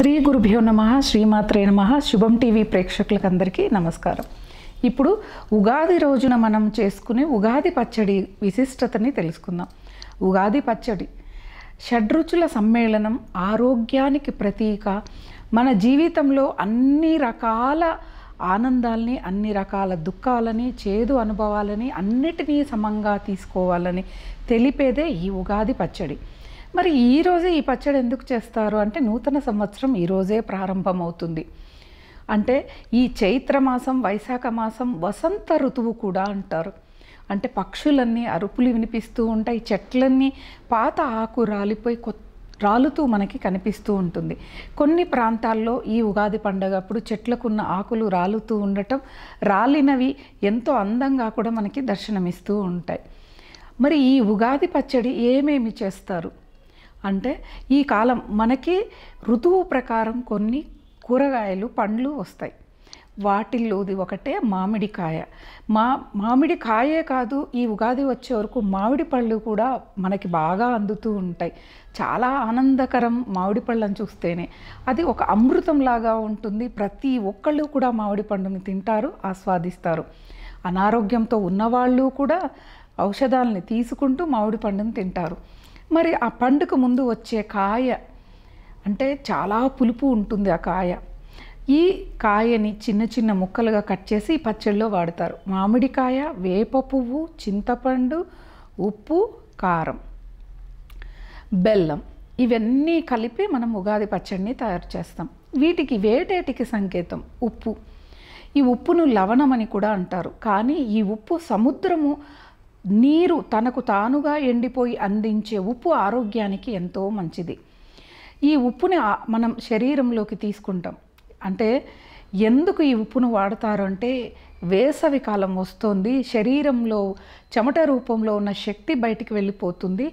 శ్రీ గురుభ్యో నమ శ్రీమాత్రే నమ శుభం టీవీ ప్రేక్షకులకు అందరికీ నమస్కారం ఇప్పుడు ఉగాది రోజున మనం చేసుకునే ఉగాది పచ్చడి విశిష్టతని తెలుసుకుందాం ఉగాది పచ్చడి షడ్రుచుల సమ్మేళనం ఆరోగ్యానికి ప్రతీక మన జీవితంలో అన్ని రకాల ఆనందాల్ని అన్ని రకాల దుఃఖాలని చేదు అనుభవాలని అన్నిటినీ సమంగా తీసుకోవాలని తెలిపేదే ఈ ఉగాది పచ్చడి మరి ఈరోజే ఈ పచ్చడి ఎందుకు చేస్తారు అంటే నూతన సంవత్సరం ఈరోజే ప్రారంభమవుతుంది అంటే ఈ చైత్రమాసం వైశాఖ మాసం వసంత ఋతువు కూడా అంటారు అంటే పక్షులన్నీ అరుపులు వినిపిస్తూ ఉంటాయి చెట్లన్నీ పాత ఆకు రాలిపోయి కొత్త రాలుతూ మనకి కనిపిస్తూ ఉంటుంది కొన్ని ప్రాంతాల్లో ఈ ఉగాది పండగ అప్పుడు చెట్లకున్న ఆకులు రాలుతూ ఉండటం రాలినవి ఎంతో అందంగా కూడా మనకి దర్శనమిస్తూ ఉంటాయి మరి ఈ ఉగాది పచ్చడి ఏమేమి చేస్తారు అంటే ఈ కాలం మనకి ఋతువు ప్రకారం కొన్ని కూరగాయలు పండ్లు వస్తాయి వాటిల్లోది ఒకటే మామిడికాయ మా మామిడికాయే కాదు ఈ ఉగాది వచ్చే వరకు మామిడి పళ్ళు కూడా మనకి బాగా అందుతూ ఉంటాయి చాలా ఆనందకరం మామిడి పళ్ళని చూస్తేనే అది ఒక అమృతంలాగా ఉంటుంది ప్రతి ఒక్కళ్ళు కూడా మామిడి పండుని తింటారు ఆస్వాదిస్తారు అనారోగ్యంతో ఉన్నవాళ్ళు కూడా ఔషధాలని తీసుకుంటూ మామిడి పండుని తింటారు మరి ఆ పండుగ ముందు వచ్చే కాయ అంటే చాలా పులుపు ఉంటుంది ఆ కాయ ఈ కాయని చిన్న చిన్న ముక్కలుగా కట్ చేసి పచ్చడిలో వాడతారు మామిడికాయ వేప పువ్వు చింతపండు ఉప్పు కారం బెల్లం ఇవన్నీ కలిపి మనం ఉగాది పచ్చడిని తయారు చేస్తాం వీటికి వేటేటికి సంకేతం ఉప్పు ఈ ఉప్పును లవణం అని కూడా అంటారు కానీ ఈ ఉప్పు సముద్రము నీరు తనకు తానుగా ఎండిపోయి అందించే ఉప్పు ఆరోగ్యానికి ఎంతో మంచిది ఈ ఉప్పుని మనం శరీరంలోకి తీసుకుంటాం అంటే ఎందుకు ఈ ఉప్పును వాడతారు అంటే వేసవి కాలం వస్తుంది శరీరంలో చెమట రూపంలో ఉన్న శక్తి బయటికి వెళ్ళిపోతుంది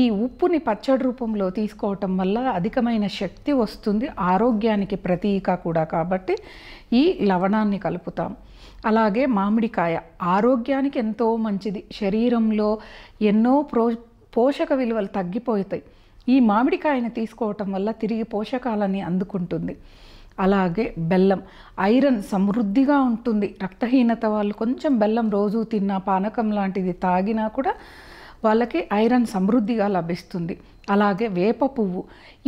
ఈ ఉప్పుని పచ్చడి రూపంలో తీసుకోవటం వల్ల అధికమైన శక్తి వస్తుంది ఆరోగ్యానికి ప్రతీక కూడా కాబట్టి ఈ లవణాన్ని కలుపుతాం అలాగే మామిడికాయ ఆరోగ్యానికి ఎంతో మంచిది శరీరంలో ఎన్నో ప్రో పోషక విలువలు తగ్గిపోతాయి ఈ మామిడికాయని తీసుకోవటం వల్ల తిరిగి పోషకాలని అందుకుంటుంది అలాగే బెల్లం ఐరన్ సమృద్ధిగా ఉంటుంది రక్తహీనత వాళ్ళు కొంచెం బెల్లం రోజు తిన్నా పానకం లాంటిది తాగినా కూడా వాళ్ళకి ఐరన్ సమృద్ధిగా లభిస్తుంది అలాగే వేప పువ్వు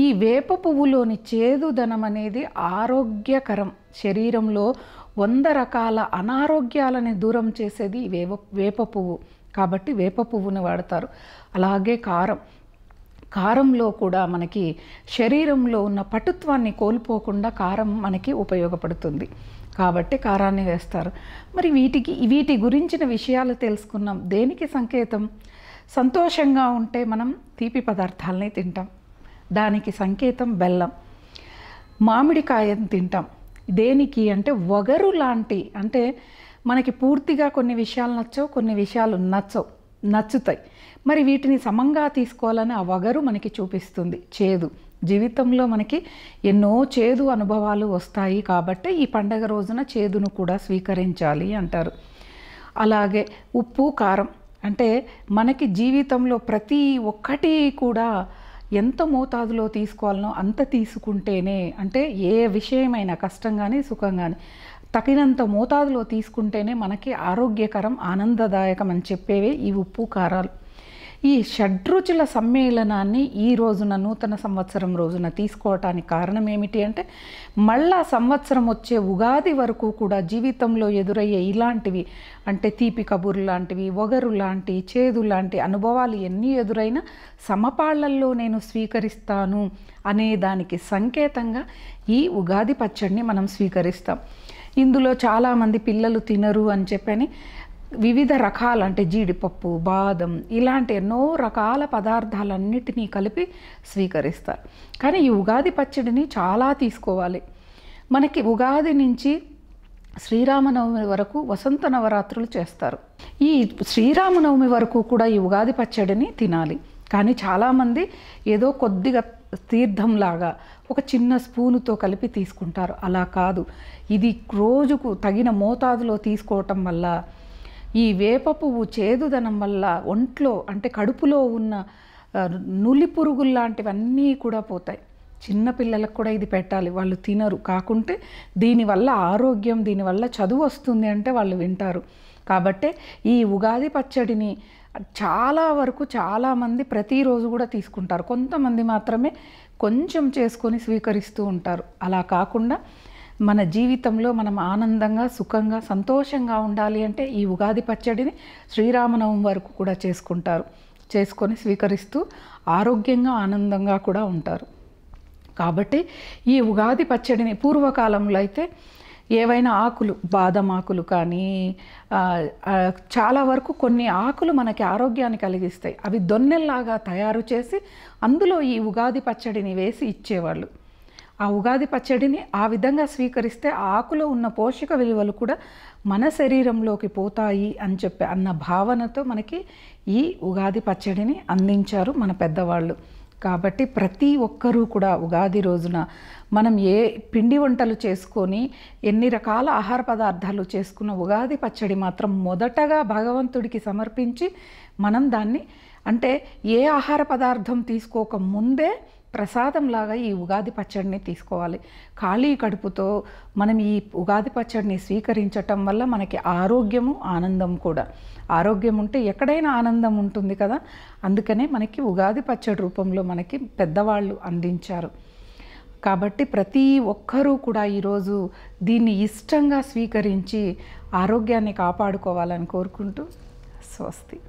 ఈ వేప పువ్వులోని చేదుదనం అనేది ఆరోగ్యకరం శరీరంలో వంద రకాల అనారోగ్యాలని దూరం చేసేది వేప వేప పువ్వు కాబట్టి వేప పువ్వుని వాడతారు అలాగే కారం కారంలో కూడా మనకి శరీరంలో ఉన్న పటుత్వాన్ని కోల్పోకుండా కారం మనకి ఉపయోగపడుతుంది కాబట్టి కారాన్ని వేస్తారు మరి వీటికి వీటి గురించిన విషయాలు తెలుసుకున్నాం దేనికి సంకేతం సంతోషంగా ఉంటే మనం తీపి పదార్థాలని తింటాం దానికి సంకేతం బెల్లం మామిడికాయని తింటాం దేనికి అంటే వగరు లాంటి అంటే మనకి పూర్తిగా కొన్ని విషయాలు నచ్చవు కొన్ని విషయాలు నచ్చవు నచ్చుతాయి మరి వీటిని సమంగా తీసుకోవాలని ఆ వగరు మనకి చూపిస్తుంది చేదు జీవితంలో మనకి ఎన్నో చేదు అనుభవాలు వస్తాయి కాబట్టి ఈ పండగ రోజున చేదును కూడా స్వీకరించాలి అంటారు అలాగే ఉప్పు కారం అంటే మనకి జీవితంలో ప్రతి ఒక్కటి కూడా ఎంత మోతాదులో తీసుకోవాలనో అంత తీసుకుంటేనే అంటే ఏ విషయమైనా కష్టం కానీ సుఖం కానీ తగినంత మోతాదులో తీసుకుంటేనే మనకి ఆరోగ్యకరం ఆనందదాయకం అని చెప్పేవే ఈ ఉప్పు కారాలు ఈ షడ్రుచుల సమ్మేళనాన్ని ఈ రోజున నూతన సంవత్సరం రోజున తీసుకోవటానికి కారణం ఏమిటి అంటే మళ్ళా సంవత్సరం వచ్చే ఉగాది వరకు కూడా జీవితంలో ఎదురయ్యే ఇలాంటివి అంటే తీపి కబుర్ లాంటివి ఒగరు లాంటి చేదు లాంటి అనుభవాలు ఎన్ని ఎదురైనా సమపాళ్లల్లో నేను స్వీకరిస్తాను అనే దానికి సంకేతంగా ఈ ఉగాది పచ్చడిని మనం స్వీకరిస్తాం ఇందులో చాలామంది పిల్లలు తినరు అని చెప్పని వివిధ రకాలు అంటే జీడిపప్పు బాదం ఇలాంటి ఎన్నో రకాల పదార్థాలన్నిటినీ కలిపి స్వీకరిస్తారు కానీ ఈ ఉగాది పచ్చడిని చాలా తీసుకోవాలి మనకి ఉగాది నుంచి శ్రీరామనవమి వరకు వసంత నవరాత్రులు చేస్తారు ఈ శ్రీరామనవమి వరకు కూడా ఈ ఉగాది పచ్చడిని తినాలి కానీ చాలామంది ఏదో కొద్దిగా తీర్థంలాగా ఒక చిన్న స్పూనుతో కలిపి తీసుకుంటారు అలా కాదు ఇది రోజుకు తగిన మోతాదులో తీసుకోవటం వల్ల ఈ వేప పువ్వు చేదుదనం వల్ల ఒంట్లో అంటే కడుపులో ఉన్న నులి పురుగులు లాంటివన్నీ కూడా పోతాయి చిన్న పిల్లలకు కూడా ఇది పెట్టాలి వాళ్ళు తినరు కాకుంటే దీనివల్ల ఆరోగ్యం దీనివల్ల చదువు వస్తుంది అంటే వాళ్ళు వింటారు కాబట్టే ఈ ఉగాది పచ్చడిని చాలా వరకు చాలామంది ప్రతిరోజు కూడా తీసుకుంటారు కొంతమంది మాత్రమే కొంచెం చేసుకొని స్వీకరిస్తూ ఉంటారు అలా కాకుండా మన జీవితంలో మనం ఆనందంగా సుఖంగా సంతోషంగా ఉండాలి అంటే ఈ ఉగాది పచ్చడిని శ్రీరామనవం వరకు కూడా చేసుకుంటారు చేసుకొని స్వీకరిస్తూ ఆరోగ్యంగా ఆనందంగా కూడా ఉంటారు కాబట్టి ఈ ఉగాది పచ్చడిని పూర్వకాలంలో అయితే ఏవైనా ఆకులు బాదం ఆకులు కానీ చాలా వరకు కొన్ని ఆకులు మనకి ఆరోగ్యాన్ని కలిగిస్తాయి అవి దొన్నెల్లాగా తయారు చేసి అందులో ఈ ఉగాది పచ్చడిని వేసి ఇచ్చేవాళ్ళు ఆ ఉగాది పచ్చడిని ఆ విధంగా స్వీకరిస్తే ఆకులో ఉన్న పోషక విలువలు కూడా మన శరీరంలోకి పోతాయి అని చెప్పి అన్న భావనతో మనకి ఈ ఉగాది పచ్చడిని అందించారు మన పెద్దవాళ్ళు కాబట్టి ప్రతి ఒక్కరూ కూడా ఉగాది రోజున మనం ఏ పిండి వంటలు చేసుకొని ఎన్ని రకాల ఆహార పదార్థాలు చేసుకున్న ఉగాది పచ్చడి మాత్రం మొదటగా భగవంతుడికి సమర్పించి మనం దాన్ని అంటే ఏ ఆహార పదార్థం తీసుకోక ముందే ప్రసాదంలాగా ఈ ఉగాది పచ్చడిని తీసుకోవాలి ఖాళీ కడుపుతో మనం ఈ ఉగాది పచ్చడిని స్వీకరించటం వల్ల మనకి ఆరోగ్యము ఆనందం కూడా ఆరోగ్యం ఉంటే ఎక్కడైనా ఆనందం ఉంటుంది కదా అందుకనే మనకి ఉగాది పచ్చడి రూపంలో మనకి పెద్దవాళ్ళు అందించారు కాబట్టి ప్రతి ఒక్కరూ కూడా ఈరోజు దీన్ని ఇష్టంగా స్వీకరించి ఆరోగ్యాన్ని కాపాడుకోవాలని కోరుకుంటూ స్వస్తి